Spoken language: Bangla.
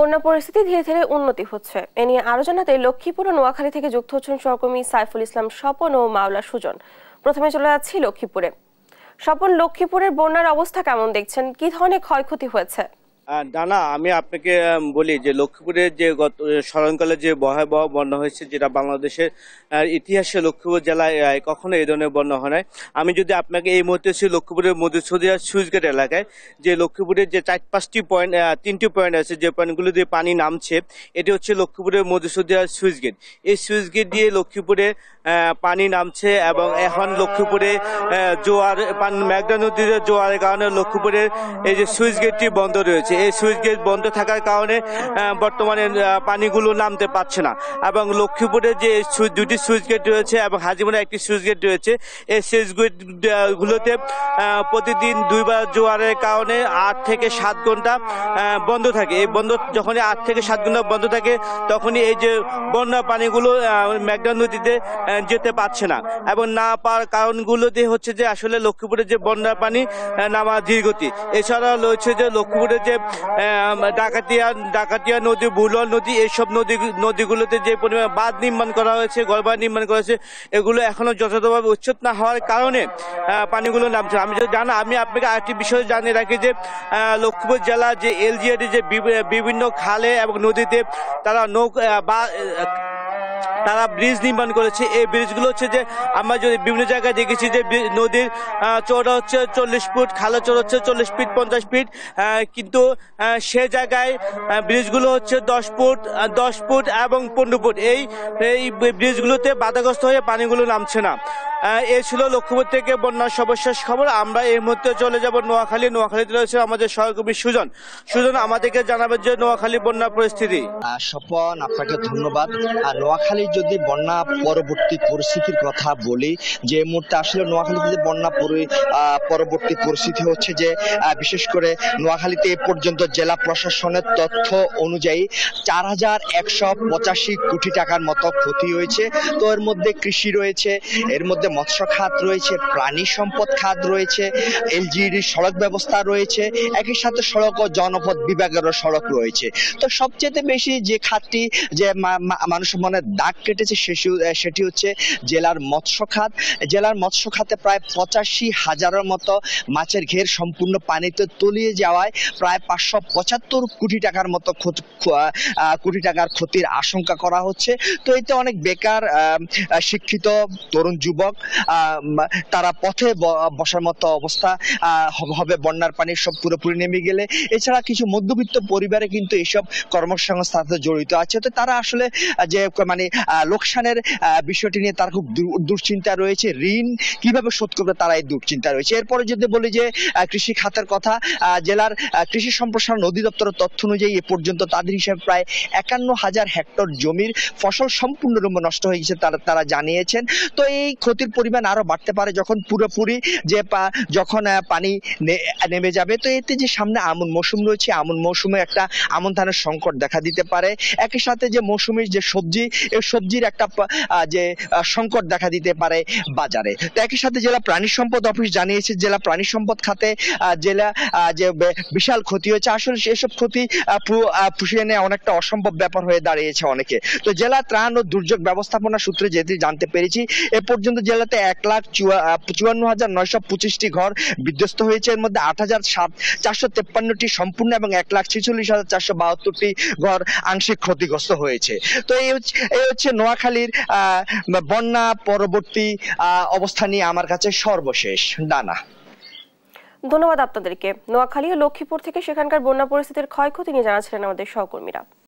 বন্যা পরিস্থিতি ধীরে ধীরে উন্নতি হচ্ছে এ নিয়ে আরো জানাতে লক্ষ্মীপুর ও নোয়াখালী থেকে যুক্ত হচ্ছেন সহকর্মী সাইফুল ইসলাম স্বপন ও মাওলা সুজন প্রথমে চলে যাচ্ছি লক্ষ্মীপুরে স্বপন লক্ষ্মীপুরের বন্যার অবস্থা কেমন দেখছেন কি ধরনের ক্ষয়ক্ষতি হয়েছে না আমি আপনাকে বলি যে লক্ষ্মীপুরের যে গত স্মরণকালে যে ভয়াবহ বন্যা হয়েছে যেটা বাংলাদেশের ইতিহাসে লক্ষ্মীপুর জেলায় কখনো এই ধরনের বন্যা হয় নাই আমি যদি আপনাকে এই মুহূর্তে সেই লক্ষ্মীপুরের মধুসুদিয়া সুইচগেট এলাকায় যে লক্ষ্মীপুরের যে চার পাঁচটি পয়েন্ট তিনটি পয়েন্ট আছে যে পয়েন্টগুলো দিয়ে পানি নামছে এটি হচ্ছে লক্ষ্মীপুরের মধুসুদিয়া সুইচগেট এই সুইচগেট দিয়ে লক্ষ্মীপুরে পানি নামছে এবং এখন লক্ষ্মীপুরে জোয়ার মেঘনা নদীতে জোয়ারের কারণে লক্ষ্মীপুরের এই যে সুইচগেটটি বন্ধ রয়েছে হয়েছে এই সুইচ গেট বন্ধ থাকার কারণে বর্তমানে পানিগুলো নামতে পারছে না এবং লক্ষ্মীপুরের যে দুটি সুইচ গেট রয়েছে এবং হাজিমনে একটি সুইচ গেট রয়েছে এই সুইচ গেটগুলোতে প্রতিদিন দুইবার জোয়ারের কারণে আট থেকে সাত ঘন্টা বন্ধ থাকে এই বন্ধ যখনই আট থেকে সাত ঘন্টা বন্ধ থাকে তখনই এই যে বন্যা পানিগুলো মেঘনা নদীতে যেতে পারছে না এবং না পাওয়ার কারণগুলোতে হচ্ছে যে আসলে লক্ষ্মীপুরের যে বন্যার পানি নামা গতি এছাড়া রয়েছে যে লক্ষ্মীপুরের যে ডাকাতিয়া ডাকাতিয়া নদী বুলল নদী এইসব নদী নদীগুলোতে যে পরিমাণ বাঁধ নির্মাণ করা হয়েছে গড়বাঁধ নির্মাণ করা হয়েছে এগুলো এখনও যথাযথভাবে উচ্ছেদ না হওয়ার কারণে পানিগুলো নামছে আমি যদি জানা আমি আপনাকে আরেকটি বিষয় জানিয়ে রাখি যে লক্ষ্মীপুর জেলা যে এলজিআইডি যে বিভিন্ন খালে এবং নদীতে তারা নৌকা বা তারা ব্রিজ নির্মাণ করেছে এই ব্রিজগুলো হচ্ছে যে আমরা যদি বিভিন্ন জায়গায় দেখেছি যে নদীর চৌড়া হচ্ছে চল্লিশ ফুট খালো চোর হচ্ছে চল্লিশ ফিট পঞ্চাশ ফিট কিন্তু সে জায়গায় ব্রিজগুলো হচ্ছে দশ ফুট দশ ফুট এবং পনেরো ফুট এই এই ব্রিজগুলোতে বাধাগ্রস্ত হয়ে পানিগুলো নামছে না এ ছিল লক্ষ্মীপুর থেকে বন্যার সর্বশেষ খবর আমরা এই মুহূর্তে চলে যাব নোয়াখালী নোয়াখালীতে রয়েছে আমাদের সহকর্মী সুজন সুজন আমাদেরকে জানাবেন যে নোয়াখালী বন্যার পরিস্থিতি সপন আপনাকে ধন্যবাদ আর নোয়াখালী যদি বন্যা পরবর্তী পরিস্থিতির কথা বলি যে মুহূর্তে আসলে নোয়াখালীতে যে বন্যা পরবর্তী পরিস্থিতি হচ্ছে যে বিশেষ করে নোয়াখালীতে এ পর্যন্ত জেলা প্রশাসনের তথ্য অনুযায়ী চার হাজার একশো পঁচাশি কোটি টাকার মতো ক্ষতি হয়েছে তো এর মধ্যে কৃষি রয়েছে এর মধ্যে মৎস্য খাত রয়েছে প্রাণী সম্পদ খাত রয়েছে এলজিডি সড়ক ব্যবস্থা রয়েছে একই সাথে সড়ক ও জনপথ বিভাগেরও সড়ক রয়েছে তো সবচেয়ে বেশি যে খাতটি যে মানুষের মনে দাগ কেটেছে সেটি হচ্ছে জেলার মৎস্য খাত জেলার মৎস্য খাতে প্রায় পঁচাশি হাজারের মতো মাছের ঘের সম্পূর্ণ পানিতে তলিয়ে যাওয়ায় প্রায় পাঁচশো পঁচাত্তর কোটি টাকার মতো কোটি টাকার ক্ষতির আশঙ্কা করা হচ্ছে তো এতে অনেক বেকার শিক্ষিত তরুণ যুবক তারা পথে বসার মতো অবস্থা হবে বন্যার পানি সব পুরোপুরি নেমে গেলে এছাড়া কিছু মধ্যবিত্ত পরিবারে কিন্তু এসব কর্মসংস্থান জড়িত আছে তো তারা আসলে যে মানে লোকসানের বিষয়টি নিয়ে তার খুব দুশ্চিন্তা রয়েছে ঋণ কিভাবে শোধ করবে তারা এই দুশ্চিন্তা রয়েছে এরপরে যদি বলি যে কৃষি খাতের কথা জেলার কৃষি সম্প্রসারণ অধিদপ্তরের তথ্য অনুযায়ী এ পর্যন্ত তাদের হিসাবে প্রায় একান্ন হাজার হেক্টর জমির ফসল সম্পূর্ণরূপে নষ্ট হয়ে গেছে তারা তারা জানিয়েছেন তো এই ক্ষতির পরিমাণ আরও বাড়তে পারে যখন পুরোপুরি যে যখন পানি নেমে যাবে তো এতে যে সামনে আমন মৌসুম রয়েছে আমন মৌসুমে একটা আমন ধানের সংকট দেখা দিতে পারে একই সাথে যে মৌসুমের যে সবজি এই সবজি সবজির একটা যে সংকট দেখা দিতে পারে বাজারে তো একই সাথে জেলা প্রাণী সম্পদ অফিস জানিয়েছে জেলা প্রাণী সম্পদ খাতে জেলা যে বিশাল ক্ষতি হয়েছে আসলে সেসব ক্ষতি পুষিয়ে নেওয়া অনেকটা অসম্ভব ব্যাপার হয়ে দাঁড়িয়েছে অনেকে তো জেলা ত্রাণ ও দুর্যোগ ব্যবস্থাপনা সূত্রে যেটি জানতে পেরেছি এ পর্যন্ত জেলাতে এক লাখ চুয়ান্ন হাজার নয়শো পঁচিশটি ঘর বিধ্বস্ত হয়েছে এর মধ্যে আট হাজার সাত চারশো তেপ্পান্নটি সম্পূর্ণ এবং এক লাখ ছেচল্লিশ হাজার চারশো বাহাত্তরটি ঘর আংশিক ক্ষতিগ্রস্ত হয়েছে তো এই হচ্ছে নোয়াখালীর বন্যা পরবর্তী অবস্থা নিয়ে আমার কাছে সর্বশেষ ডানা ধন্যবাদ আপনাদেরকে নোয়াখালী ও লক্ষ্মীপুর থেকে সেখানকার বন্যা পরিস্থিতির ক্ষয়ক্ষতি নিয়ে জানাচ্ছিলেন আমাদের সহকর্মীরা